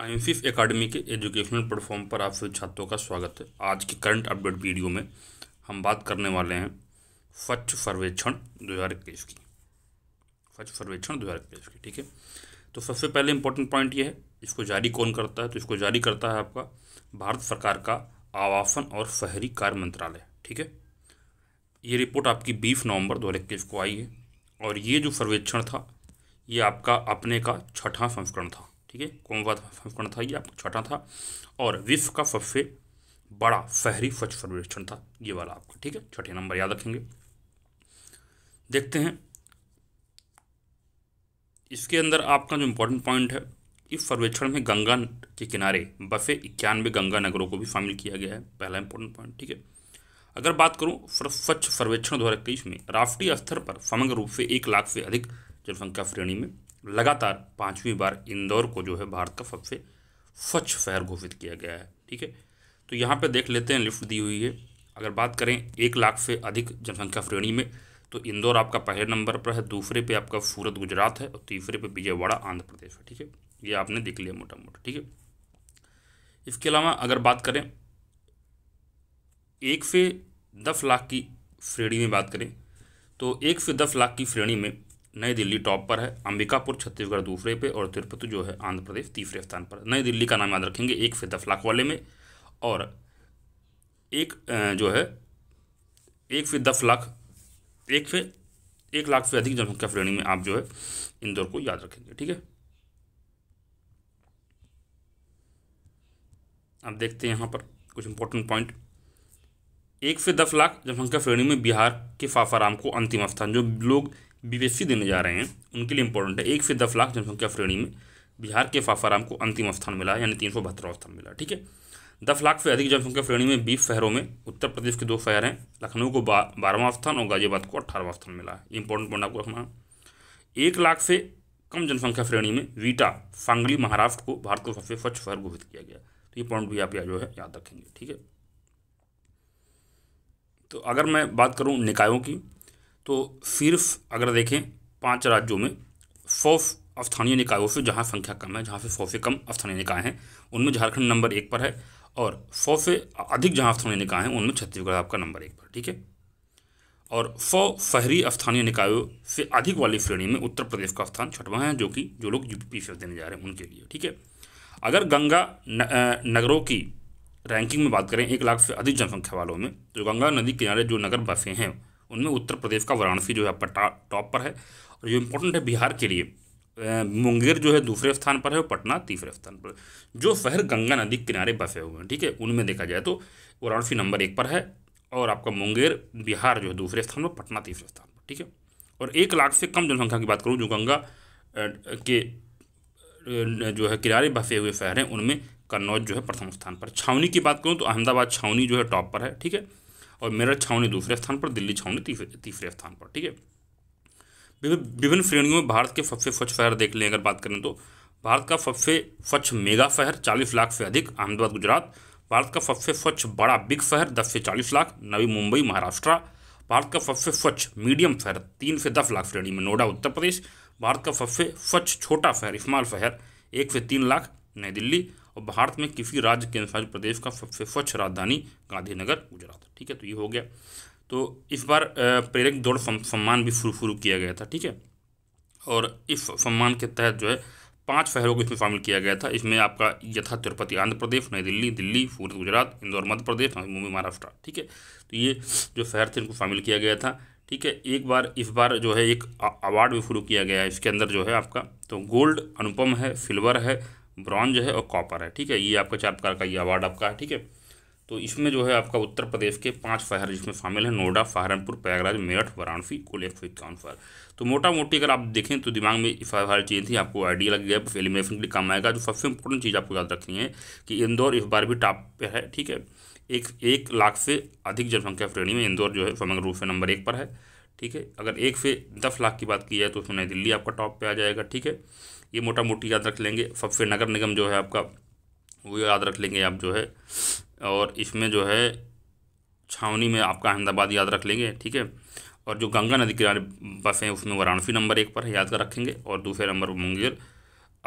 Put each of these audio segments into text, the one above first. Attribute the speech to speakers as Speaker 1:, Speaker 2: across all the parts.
Speaker 1: आईएमफिफ academy के educational platform पर आप सभी छात्रों का स्वागत है आज के करंट अपडेट वीडियो में हम बात करने वाले हैं स्वच्छ सर्वेक्षण दो हज़ार इक्कीस की स्वच्छ सर्वेक्षण दो हज़ार इक्कीस की ठीक है तो सबसे पहले इम्पोर्टेंट पॉइंट ये है इसको जारी कौन करता है तो इसको जारी करता है आपका भारत सरकार का आवासन और शहरी कार्य मंत्रालय ठीक है ये रिपोर्ट आपकी बीस नवंबर दो को आई है और ये जो सर्वेक्षण था ये आपका अपने का छठा संस्करण था ठीक है कौनवा फंड था ये आपको छठा था और विश्व का सबसे बड़ा शहरी स्वच्छ सर्वेक्षण था ये वाला आपका ठीक है छठे नंबर याद रखेंगे देखते हैं इसके अंदर आपका जो इम्पोर्टेंट पॉइंट है इस सर्वेक्षण में गंगा के किनारे बसे इक्यानवे गंगा नगरों को भी शामिल किया गया है पहला इम्पोर्टेंट पॉइंट ठीक है अगर बात करूँ स्वच्छ सर्वेक्षण दो में राष्ट्रीय स्तर पर समग्र रूप से एक लाख से अधिक जनसंख्या श्रेणी में लगातार पाँचवीं बार इंदौर को जो है भारत का सबसे स्वच्छ शहर घोषित किया गया है ठीक है तो यहाँ पे देख लेते हैं लिफ्ट दी हुई है अगर बात करें एक लाख से अधिक जनसंख्या श्रेणी में तो इंदौर आपका पहले नंबर पर है दूसरे पे आपका सूरत गुजरात है और तीसरे पे विजयवाड़ा आंध्र प्रदेश है ठीक है ये आपने देख लिया मोटा मोटा ठीक है इसके अलावा अगर बात करें एक से दस लाख की श्रेणी में बात करें तो एक से दस लाख की श्रेणी में नई दिल्ली टॉप पर है अंबिकापुर छत्तीसगढ़ दूसरे पे और तिरुपति जो है आंध्र प्रदेश तीसरे स्थान पर नई दिल्ली का नाम याद रखेंगे एक से दस लाख वाले में और एक जो है एक से दस लाख एक से एक लाख से अधिक जनसंख्या श्रेणी में आप जो है इंदौर को याद रखेंगे ठीक है आप देखते हैं यहाँ पर कुछ इंपॉर्टेंट पॉइंट एक से दस लाख जनसंख्या श्रेणी में बिहार के फाफाराम को अंतिम स्थान जो लोग बीवेसी देने जा रहे हैं उनके लिए इंपॉर्टेंट है एक से दस लाख जनसंख्या श्रेणी में बिहार के फाफाराम को अंतिम स्थान मिला यानी तीन सौ स्थान मिला ठीक है दस लाख से अधिक जनसंख्या श्रेणी में बीस शहरों में उत्तर प्रदेश के दो शहर हैं लखनऊ को बारहवां स्थान और गाजियाबाद को अट्ठारहवां स्थान मिला है इंपॉर्टेंट पॉइंट आपको रखना एक लाख से कम जनसंख्या श्रेणी में वीटा सांगली महाराष्ट्र को भारत को सबसे स्वच्छ शहर घोषित किया गया तो ये पॉइंट भी आप या जो है याद रखेंगे ठीक है तो अगर मैं बात करूँ निकायों की तो सिर्फ अगर देखें पांच राज्यों में सौ स्थानीय निकायों से जहाँ संख्या कम है जहाँ से सौ से कम स्थानीय निकाय हैं उनमें झारखंड नंबर एक पर है और सौ से अधिक जहाँ स्थानीय निकाय हैं उनमें छत्तीसगढ़ आपका नंबर एक पर ठीक है और सौ शहरी स्थानीय निकायों से अधिक वाली श्रेणी में उत्तर प्रदेश का स्थान छठवा है जो कि जो लोग यूपी से देने जा रहे हैं उनके लिए ठीक है अगर गंगा न, नगरों की रैंकिंग में बात करें एक लाख से अधिक जनसंख्या वालों में तो गंगा नदी किनारे जो नगर बसे हैं उनमें उत्तर प्रदेश का वाराणसी जो है आपका टॉप पर है और जो इम्पोर्टेंट है बिहार के लिए मुंगेर जो है दूसरे स्थान पर है और पटना तीसरे स्थान पर जो शहर गंगा नदी किनारे बसे हुए हैं ठीक है उनमें देखा जाए तो वाराणसी नंबर एक पर है और आपका मुंगेर बिहार जो है दूसरे स्थान पर पटना तीसरे स्थान पर ठीक है और एक लाख से कम जनसंख्या की बात करूँ जो गंगा के जो है किनारे बसे हुए शहर हैं उनमें कन्नौज जो है प्रथम स्थान पर छावनी की बात करूँ तो अहमदाबाद छावनी जो है टॉप पर है ठीक है और मेरठ छावनी दूसरे स्थान पर दिल्ली छावनी तीसरे स्थान पर ठीक है विभिन्न श्रेणियों में भारत के सबसे स्वच्छ शहर देख लें अगर बात करें तो भारत का सबसे स्वच्छ मेगा शहर चालीस लाख से अधिक अहमदाबाद गुजरात भारत का सबसे स्वच्छ बड़ा बिग शहर दस से चालीस लाख नवी मुंबई महाराष्ट्र भारत का सबसे स्वच्छ मीडियम शहर तीन से दस लाख श्रेणी में नोएडा उत्तर प्रदेश भारत का सबसे स्वच्छ छोटा शहर स्मॉल शहर एक से तीन लाख नई दिल्ली और भारत में किसी राज्य के अनुसार प्रदेश का सबसे स्वच्छ राजधानी गांधीनगर गुजरात ठीक है तो ये हो गया तो इस बार प्रेरक दौड़ सम्मान भी शुरू शुरू किया गया था ठीक है और इस सम्मान के तहत जो है पांच शहरों को इसमें शामिल किया गया था इसमें आपका यथा तिरुपति आंध्र प्रदेश नई दिल्ली दिल्ली सूरत गुजरात इंदौर मध्य प्रदेश मुंबई महाराष्ट्र ठीक है तो ये जो शहर थे इनको शामिल किया गया था ठीक है एक बार इस बार जो है एक अवार्ड भी शुरू किया गया है इसके अंदर जो है आपका तो गोल्ड अनुपम है सिल्वर है ब्रॉन्ज है और कॉपर है ठीक है ये आपका चार प्रकार का ये अवार्ड आपका है ठीक है तो इसमें जो है आपका उत्तर प्रदेश के पांच शहर जिसमें शामिल है नोएडा सहारनपुर प्रयागराज मेरठ वाराणसी इक्यावन कानफर तो मोटा मोटी अगर आप देखें तो दिमाग में इस बार चीज़ें थी आपको आइडिया लग गया एलिमिनेशन के लिए काम आएगा जो सबसे इंपॉर्टेंट चीज़ आपको याद रखनी है कि इंदौर इस बार भी टॉप पर है ठीक है एक एक लाख से अधिक जनसंख्या श्रेणी में इंदौर जो है समग्र रूप से नंबर एक पर है ठीक है अगर एक से दस लाख की बात की जाए तो उसमें नई दिल्ली आपका टॉप पे आ जाएगा ठीक है ये मोटा मोटी याद रख लेंगे सबसे नगर निगम जो है आपका वो याद रख लेंगे आप जो है और इसमें जो है छावनी में आपका अहमदाबाद याद रख लेंगे ठीक है और जो गंगा नदी किनारे बस हैं उसमें वाराणसी नंबर एक पर है याद कर रखेंगे और दूसरे नंबर मुंगेर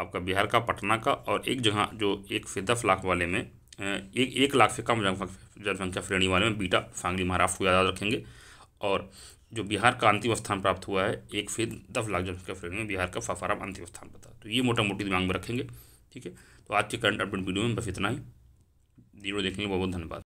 Speaker 1: आपका बिहार का पटना का और एक जगह जो एक से दस लाख वाले में एक एक लाख से कम जनसंख्या श्रेणी वाले में बीटा सांगली महाराष्ट्र को याद रखेंगे और जो बिहार का अंतिम स्थान प्राप्त हुआ है एक फिर दस लाख जनसंख्या के में बिहार का फाफाराम अंतिम स्थान था तो ये मोटा मोटी दिमाग में रखेंगे ठीक है तो आज के करंट अपडेट वीडियो में बस इतना ही वीडियो देखने के लिए बहुत बहुत धन्यवाद